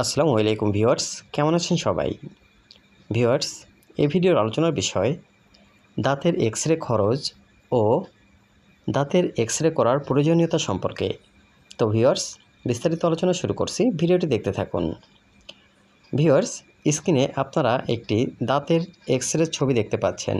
আসসালামু আলাইকুম ভিওয়ার্স কেমন আছেন সবাই ভিওয়ার্স এই ভিডিওর আলোচনার বিষয় দাঁতের এক্স রে খরচ ও দাঁতের এক্স রে করার প্রয়োজনীয়তা সম্পর্কে তো ভিওয়ার্স বিস্তারিত আলোচনা শুরু করছি ভিডিওটি দেখতে থাকুন ভিওয়ার্স স্ক্রিনে আপনারা একটি দাঁতের এক্স রে ছবি দেখতে পাচ্ছেন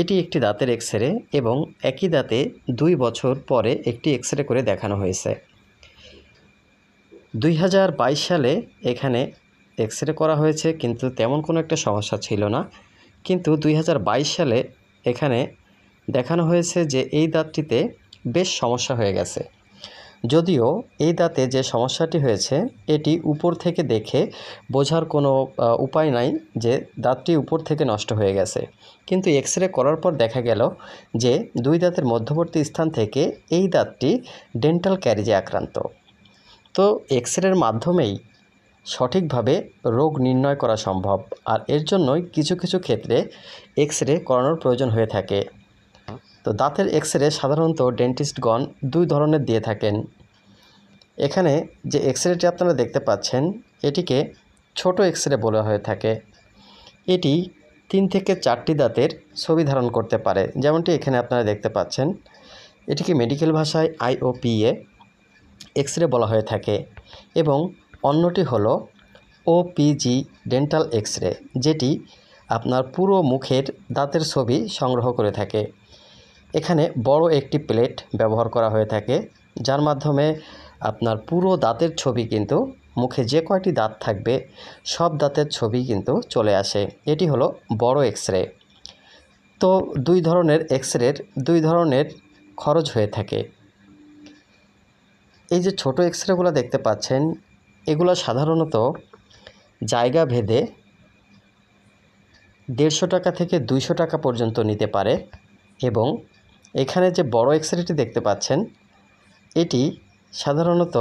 এটি একটি দাঁতের এক্স রে এবং একই দাঁতে দুই বছর পরে একটি এক্স রে করে দেখানো হয়েছে দুই সালে এখানে এক্স রে করা হয়েছে কিন্তু তেমন কোনো একটা সমস্যা ছিল না কিন্তু দুই সালে এখানে দেখানো হয়েছে যে এই দাঁতটিতে বেশ সমস্যা হয়ে গেছে যদিও এই দাঁতে যে সমস্যাটি হয়েছে এটি উপর থেকে দেখে বোঝার কোনো উপায় নাই যে দাঁতটি উপর থেকে নষ্ট হয়ে গেছে কিন্তু এক্স রে করার পর দেখা গেল যে দুই দাঁতের মধ্যবর্তী স্থান থেকে এই দাঁতটি ডেন্টাল ক্যারিজে আক্রান্ত তো এক্স রের মাধ্যমেই সঠিকভাবে রোগ নির্ণয় করা সম্ভব আর এর জন্যই কিছু কিছু ক্ষেত্রে এক্স রে করানোর প্রয়োজন হয়ে থাকে তো দাঁতের এক্স রে সাধারণত ডেন্টিস্টগণ দুই ধরনের দিয়ে থাকেন এখানে যে এক্স রেটি আপনারা দেখতে পাচ্ছেন এটিকে ছোট এক্স রে বলা হয়ে থাকে এটি তিন থেকে চারটি দাঁতের ছবি ধারণ করতে পারে যেমনটি এখানে আপনারা দেখতে পাচ্ছেন এটিকে মেডিকেল ভাষায় আইওপিএ এক্স রে বলা হয়ে থাকে এবং অন্যটি হলো ওপিজি ডেন্টাল এক্স রে যেটি আপনার পুরো মুখের দাঁতের ছবি সংগ্রহ করে থাকে এখানে বড় একটি প্লেট ব্যবহার করা হয়ে থাকে যার মাধ্যমে আপনার পুরো দাঁতের ছবি কিন্তু মুখে যে কয়টি দাঁত থাকবে সব দাঁতের ছবি কিন্তু চলে আসে এটি হলো বড় এক্স রে তো দুই ধরনের এক্স রের দুই ধরনের খরচ হয়ে থাকে এই যে ছোট এক্স রেগুলো দেখতে পাচ্ছেন এগুলো সাধারণত জায়গা ভেদে দেড়শো টাকা থেকে দুইশো টাকা পর্যন্ত নিতে পারে এবং এখানে যে বড় এক্স রেটি দেখতে পাচ্ছেন এটি সাধারণত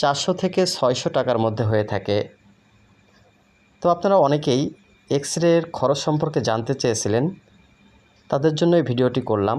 চারশো থেকে ছয়শো টাকার মধ্যে হয়ে থাকে তো আপনারা অনেকেই এক্স রের খরচ সম্পর্কে জানতে চেয়েছিলেন তাদের জন্য এই ভিডিওটি করলাম